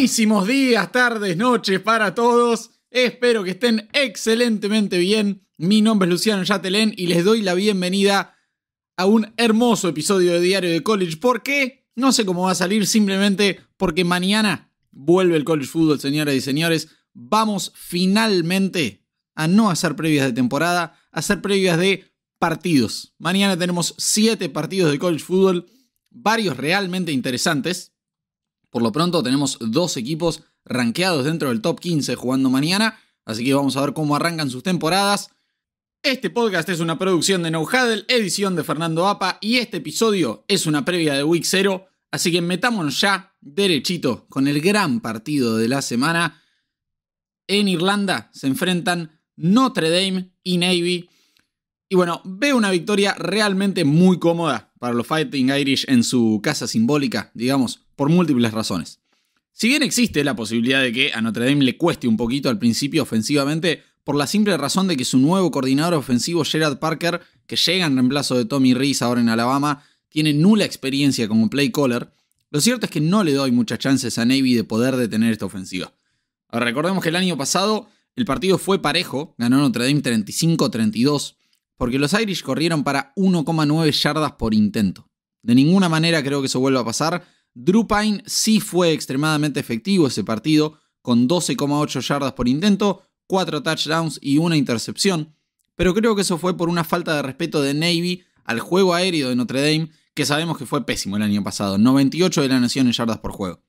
Buenísimos días, tardes, noches para todos. Espero que estén excelentemente bien. Mi nombre es Luciano Yatelén y les doy la bienvenida a un hermoso episodio de Diario de College. ¿Por qué? No sé cómo va a salir, simplemente porque mañana vuelve el College Football, señoras y señores. Vamos finalmente a no hacer previas de temporada, a hacer previas de partidos. Mañana tenemos siete partidos de College Football, varios realmente interesantes por lo pronto tenemos dos equipos rankeados dentro del top 15 jugando mañana, así que vamos a ver cómo arrancan sus temporadas. Este podcast es una producción de No edición de Fernando Apa, y este episodio es una previa de Week Zero, así que metámonos ya derechito con el gran partido de la semana. En Irlanda se enfrentan Notre Dame y Navy. Y bueno, ve una victoria realmente muy cómoda para los Fighting Irish en su casa simbólica, digamos, por múltiples razones. Si bien existe la posibilidad de que a Notre Dame le cueste un poquito al principio ofensivamente, por la simple razón de que su nuevo coordinador ofensivo Gerard Parker, que llega en reemplazo de Tommy Reese ahora en Alabama, tiene nula experiencia como play caller, lo cierto es que no le doy muchas chances a Navy de poder detener esta ofensiva. Ahora, recordemos que el año pasado el partido fue parejo, ganó Notre Dame 35-32, porque los Irish corrieron para 1,9 yardas por intento. De ninguna manera creo que eso vuelva a pasar, Drupine sí fue extremadamente efectivo ese partido, con 12,8 yardas por intento, 4 touchdowns y una intercepción, pero creo que eso fue por una falta de respeto de Navy al juego aéreo de Notre Dame, que sabemos que fue pésimo el año pasado, 98 de la nación en yardas por juego.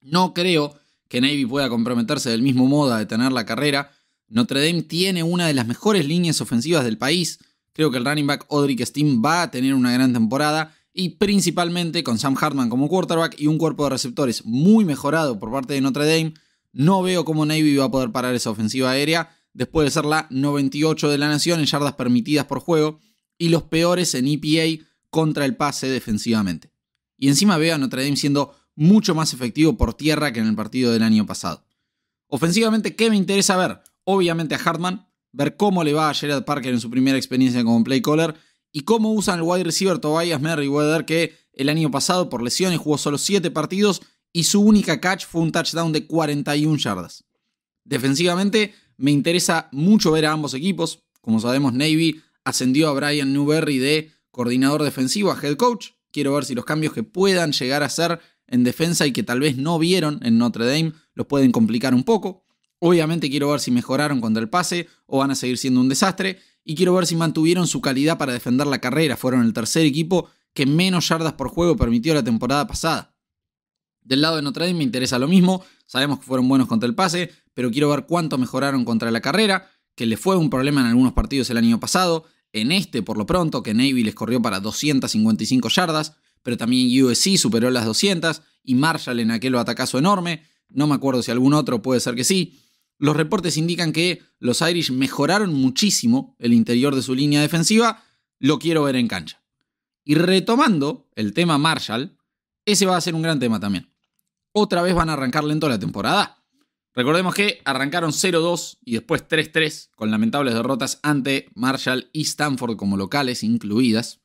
No creo que Navy pueda comprometerse del mismo modo a detener la carrera. Notre Dame tiene una de las mejores líneas ofensivas del país. Creo que el running back Odric Steam va a tener una gran temporada y principalmente con Sam Hartman como quarterback y un cuerpo de receptores muy mejorado por parte de Notre Dame, no veo cómo Navy va a poder parar esa ofensiva aérea después de ser la 98 de la nación en yardas permitidas por juego y los peores en EPA contra el pase defensivamente. Y encima veo a Notre Dame siendo mucho más efectivo por tierra que en el partido del año pasado. Ofensivamente, ¿qué me interesa ver? Obviamente a Hartman, ver cómo le va a Gerard Parker en su primera experiencia como play caller y cómo usan el wide receiver Tobias Merriweather, que el año pasado por lesiones jugó solo 7 partidos y su única catch fue un touchdown de 41 yardas. Defensivamente, me interesa mucho ver a ambos equipos. Como sabemos, Navy ascendió a Brian Newberry de coordinador defensivo a head coach. Quiero ver si los cambios que puedan llegar a hacer en defensa y que tal vez no vieron en Notre Dame los pueden complicar un poco. Obviamente quiero ver si mejoraron contra el pase o van a seguir siendo un desastre y quiero ver si mantuvieron su calidad para defender la carrera. Fueron el tercer equipo que menos yardas por juego permitió la temporada pasada. Del lado de Notre Dame me interesa lo mismo, sabemos que fueron buenos contra el pase, pero quiero ver cuánto mejoraron contra la carrera, que le fue un problema en algunos partidos el año pasado, en este por lo pronto, que Navy les corrió para 255 yardas, pero también USC superó las 200 y Marshall en aquel atacazo enorme, no me acuerdo si algún otro puede ser que sí, los reportes indican que los Irish mejoraron muchísimo el interior de su línea defensiva, lo quiero ver en cancha. Y retomando el tema Marshall, ese va a ser un gran tema también. Otra vez van a arrancar lento la temporada. Recordemos que arrancaron 0-2 y después 3-3, con lamentables derrotas ante Marshall y Stanford como locales incluidas.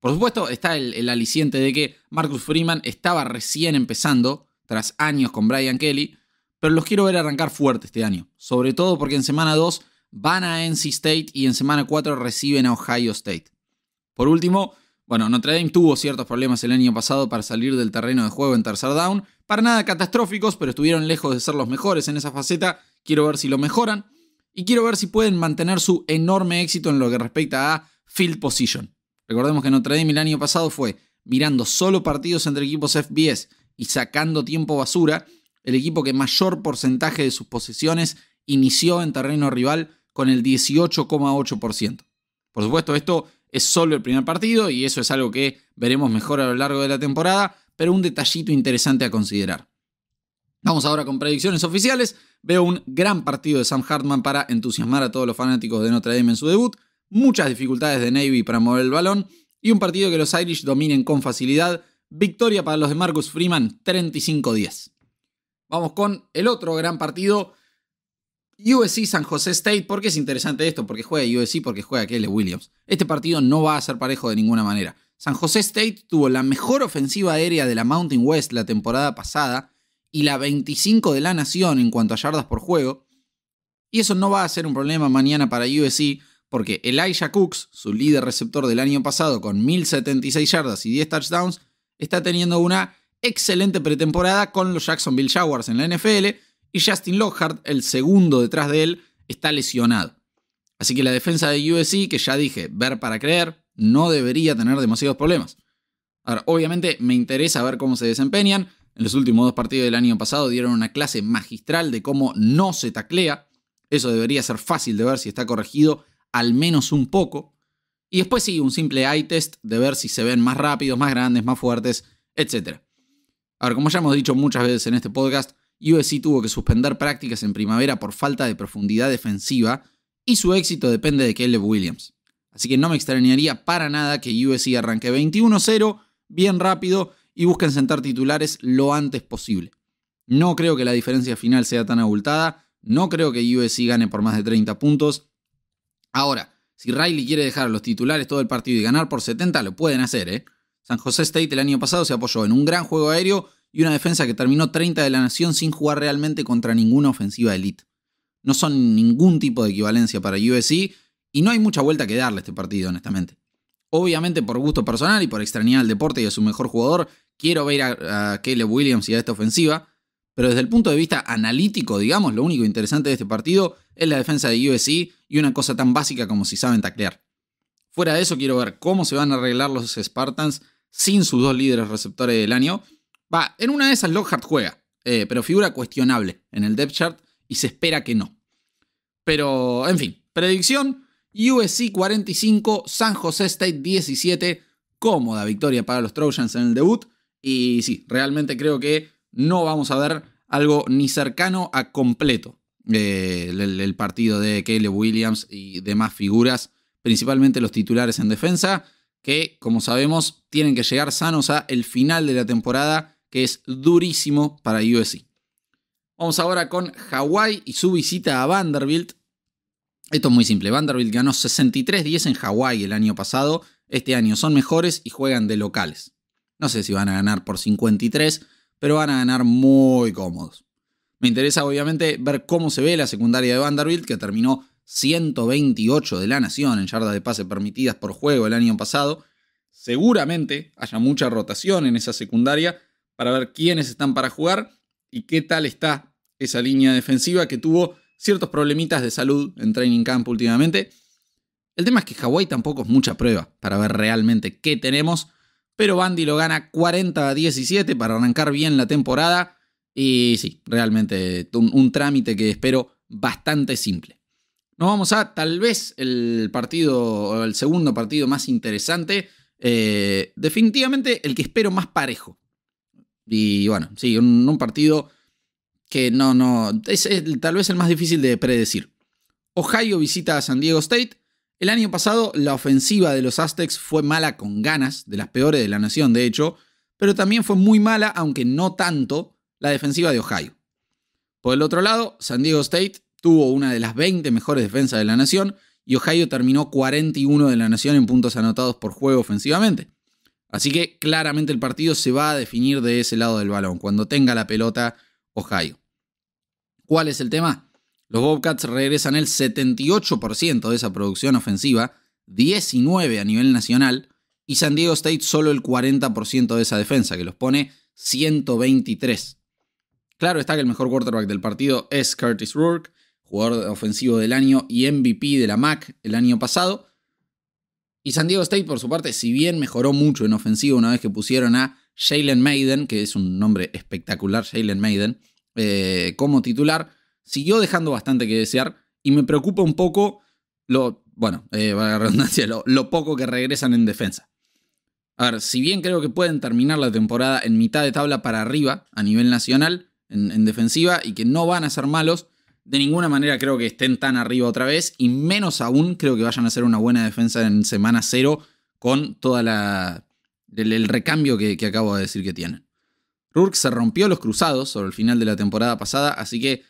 Por supuesto, está el, el aliciente de que Marcus Freeman estaba recién empezando, tras años con Brian Kelly, pero los quiero ver arrancar fuerte este año, sobre todo porque en semana 2 van a NC State y en semana 4 reciben a Ohio State. Por último, bueno, Notre Dame tuvo ciertos problemas el año pasado para salir del terreno de juego en tercer down, para nada catastróficos, pero estuvieron lejos de ser los mejores en esa faceta, quiero ver si lo mejoran y quiero ver si pueden mantener su enorme éxito en lo que respecta a field position. Recordemos que Notre Dame el año pasado fue mirando solo partidos entre equipos FBS y sacando tiempo basura, el equipo que mayor porcentaje de sus posesiones inició en terreno rival con el 18,8%. Por supuesto, esto es solo el primer partido y eso es algo que veremos mejor a lo largo de la temporada, pero un detallito interesante a considerar. Vamos ahora con predicciones oficiales. Veo un gran partido de Sam Hartman para entusiasmar a todos los fanáticos de Notre Dame en su debut, muchas dificultades de Navy para mover el balón y un partido que los Irish dominen con facilidad. Victoria para los de Marcus Freeman 35-10. Vamos con el otro gran partido. USC San José State, ¿por qué es interesante esto? Porque juega USC, porque juega Kelly Williams. Este partido no va a ser parejo de ninguna manera. San José State tuvo la mejor ofensiva aérea de la Mountain West la temporada pasada y la 25 de la nación en cuanto a yardas por juego. Y eso no va a ser un problema mañana para USC porque Elijah Cooks, su líder receptor del año pasado con 1076 yardas y 10 touchdowns, está teniendo una excelente pretemporada con los Jacksonville Jaguars en la NFL y Justin Lockhart, el segundo detrás de él, está lesionado. Así que la defensa de USC, que ya dije, ver para creer, no debería tener demasiados problemas. Ahora, obviamente me interesa ver cómo se desempeñan. En los últimos dos partidos del año pasado dieron una clase magistral de cómo no se taclea. Eso debería ser fácil de ver si está corregido al menos un poco. Y después sí, un simple eye test de ver si se ven más rápidos, más grandes, más fuertes, etc. A ver, como ya hemos dicho muchas veces en este podcast, USC tuvo que suspender prácticas en primavera por falta de profundidad defensiva y su éxito depende de Caleb Williams. Así que no me extrañaría para nada que USC arranque 21-0 bien rápido y busquen sentar titulares lo antes posible. No creo que la diferencia final sea tan abultada, no creo que USC gane por más de 30 puntos. Ahora, si Riley quiere dejar a los titulares todo el partido y ganar por 70, lo pueden hacer, ¿eh? San José State el año pasado se apoyó en un gran juego aéreo y una defensa que terminó 30 de la nación sin jugar realmente contra ninguna ofensiva elite. No son ningún tipo de equivalencia para USC y no hay mucha vuelta que darle a este partido, honestamente. Obviamente por gusto personal y por extrañar al deporte y a su mejor jugador, quiero ver a, a Williams y a esta ofensiva, pero desde el punto de vista analítico, digamos, lo único interesante de este partido es la defensa de USC y una cosa tan básica como si saben taclear. Fuera de eso, quiero ver cómo se van a arreglar los Spartans sin sus dos líderes receptores del año. Va, en una de esas Lockhart juega, eh, pero figura cuestionable en el depth chart y se espera que no. Pero, en fin, predicción, USC 45, San José State 17, cómoda victoria para los Trojans en el debut. Y sí, realmente creo que no vamos a ver algo ni cercano a completo eh, el, el partido de Caleb Williams y demás figuras, principalmente los titulares en defensa que, como sabemos, tienen que llegar sanos a el final de la temporada, que es durísimo para USC. Vamos ahora con Hawái y su visita a Vanderbilt. Esto es muy simple. Vanderbilt ganó 63-10 en Hawái el año pasado. Este año son mejores y juegan de locales. No sé si van a ganar por 53, pero van a ganar muy cómodos. Me interesa obviamente ver cómo se ve la secundaria de Vanderbilt, que terminó 128 de la nación en yardas de pase permitidas por juego el año pasado. Seguramente haya mucha rotación en esa secundaria para ver quiénes están para jugar y qué tal está esa línea defensiva que tuvo ciertos problemitas de salud en training camp últimamente. El tema es que Hawái tampoco es mucha prueba para ver realmente qué tenemos, pero Bandy lo gana 40 a 17 para arrancar bien la temporada y sí, realmente un trámite que espero bastante simple. Nos vamos a tal vez el partido, el segundo partido más interesante. Eh, definitivamente el que espero más parejo. Y bueno, sí, un, partido que no, no, es, es, tal vez el más difícil de predecir. Ohio visita a San Diego State. El año pasado la ofensiva de los Aztecs fue mala con ganas, de las peores de la nación de hecho, pero también fue muy mala, aunque no tanto, la defensiva de Ohio. Por el otro lado, San Diego State tuvo una de las 20 mejores defensas de la nación y Ohio terminó 41 de la nación en puntos anotados por juego ofensivamente. Así que claramente el partido se va a definir de ese lado del balón, cuando tenga la pelota Ohio. ¿Cuál es el tema? Los Bobcats regresan el 78% de esa producción ofensiva, 19 a nivel nacional, y San Diego State solo el 40% de esa defensa, que los pone 123. Claro está que el mejor quarterback del partido es Curtis Rourke, jugador ofensivo del año y MVP de la MAC el año pasado. Y San Diego State, por su parte, si bien mejoró mucho en ofensiva una vez que pusieron a Jalen Maiden, que es un nombre espectacular, Jalen Maiden, eh, como titular, siguió dejando bastante que desear y me preocupa un poco lo, bueno, eh, la redundancia, lo, poco que regresan en defensa. A ver, si bien creo que pueden terminar la temporada en mitad de tabla para arriba a nivel nacional en defensiva y que no van a ser malos, de ninguna manera creo que estén tan arriba otra vez y menos aún creo que vayan a hacer una buena defensa en semana cero con toda la el, recambio que, acabo de decir que tienen. Rourke se rompió los cruzados sobre el final de la temporada pasada, así que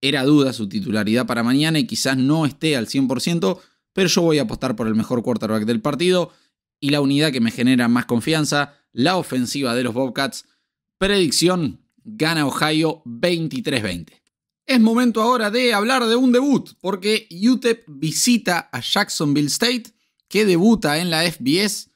era duda su titularidad para mañana y quizás no esté al 100%, pero yo voy a apostar por el mejor quarterback del partido y la unidad que me genera más confianza, la ofensiva de los Bobcats. Predicción, gana Ohio 23-20. Es momento ahora de hablar de un debut, porque UTEP visita a Jacksonville State, que debuta en la FBS,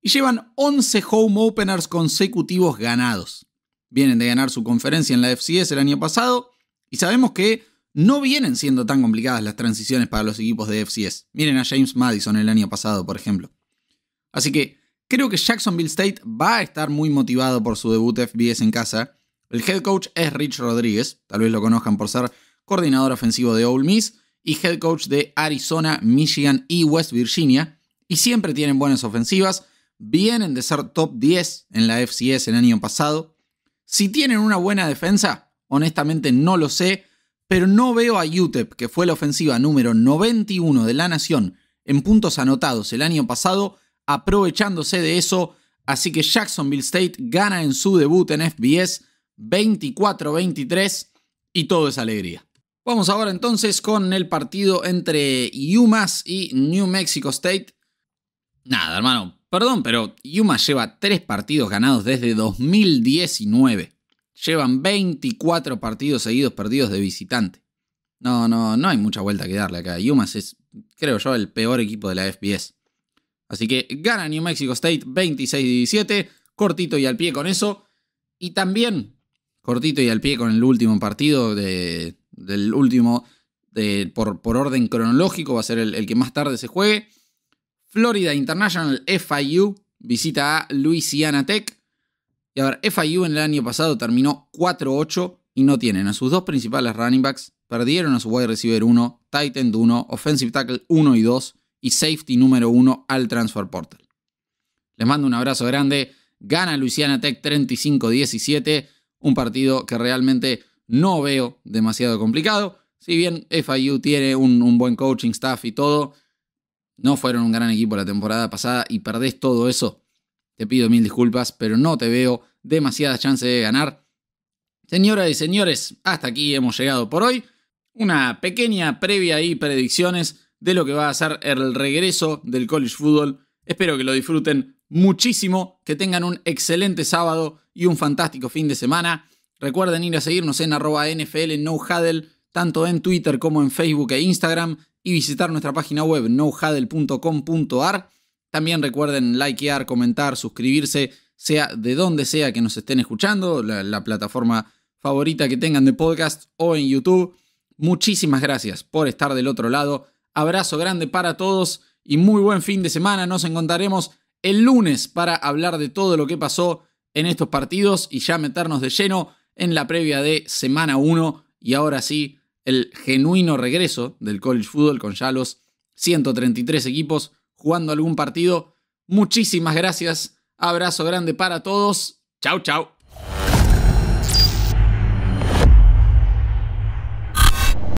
y llevan 11 home openers consecutivos ganados. Vienen de ganar su conferencia en la FCS el año pasado, y sabemos que no vienen siendo tan complicadas las transiciones para los equipos de FCS. Miren a James Madison el año pasado, por ejemplo. Así que creo que Jacksonville State va a estar muy motivado por su debut FBS en casa el head coach es Rich Rodríguez, tal vez lo conozcan por ser coordinador ofensivo de Ole Miss y head coach de Arizona, Michigan y West Virginia. Y siempre tienen buenas ofensivas, vienen de ser top 10 en la FCS el año pasado. Si tienen una buena defensa, honestamente no lo sé, pero no veo a UTEP, que fue la ofensiva número 91 de la nación en puntos anotados el año pasado, aprovechándose de eso. Así que Jacksonville State gana en su debut en FBS 24-23 y todo es alegría. Vamos ahora entonces con el partido entre UMass y New Mexico State. Nada, hermano, perdón, pero UMass lleva tres partidos ganados desde 2019. Llevan 24 partidos seguidos perdidos de visitante. No, no, no hay mucha vuelta que darle acá. UMass es, creo yo, el peor equipo de la FBS. Así que gana New Mexico State 26-17, cortito y al pie con eso. Y también cortito y al pie con el último partido del último, por, orden cronológico, va a ser el, que más tarde se juegue. Florida International FIU visita a Louisiana Tech. Y a ver, FIU en el año pasado terminó 4-8 y no tienen a sus dos principales running backs. Perdieron a su wide receiver 1, tight end 1, offensive tackle 1 y 2 y safety número 1 al transfer portal. Les mando un abrazo grande. Gana Louisiana Tech 35-17 un partido que realmente no veo demasiado complicado. Si bien FIU tiene un, buen coaching staff y todo, no fueron un gran equipo la temporada pasada y perdés todo eso. Te pido mil disculpas, pero no te veo demasiadas chances de ganar. Señoras y señores, hasta aquí hemos llegado por hoy. Una pequeña previa y predicciones de lo que va a ser el regreso del college football. Espero que lo disfruten muchísimo, que tengan un excelente sábado y un fantástico fin de semana. Recuerden ir a seguirnos en arroba NFL no tanto en Twitter como en Facebook e Instagram, y visitar nuestra página web nohuddle.com.ar. También recuerden likear, comentar, suscribirse, sea de donde sea que nos estén escuchando, la, la plataforma favorita que tengan de podcast o en YouTube. Muchísimas gracias por estar del otro lado. Abrazo grande para todos y muy buen fin de semana. Nos encontraremos el lunes para hablar de todo lo que pasó en estos partidos y ya meternos de lleno en la previa de semana 1 y ahora sí el genuino regreso del college football con ya los 133 equipos jugando algún partido. Muchísimas gracias, abrazo grande para todos, chau chau.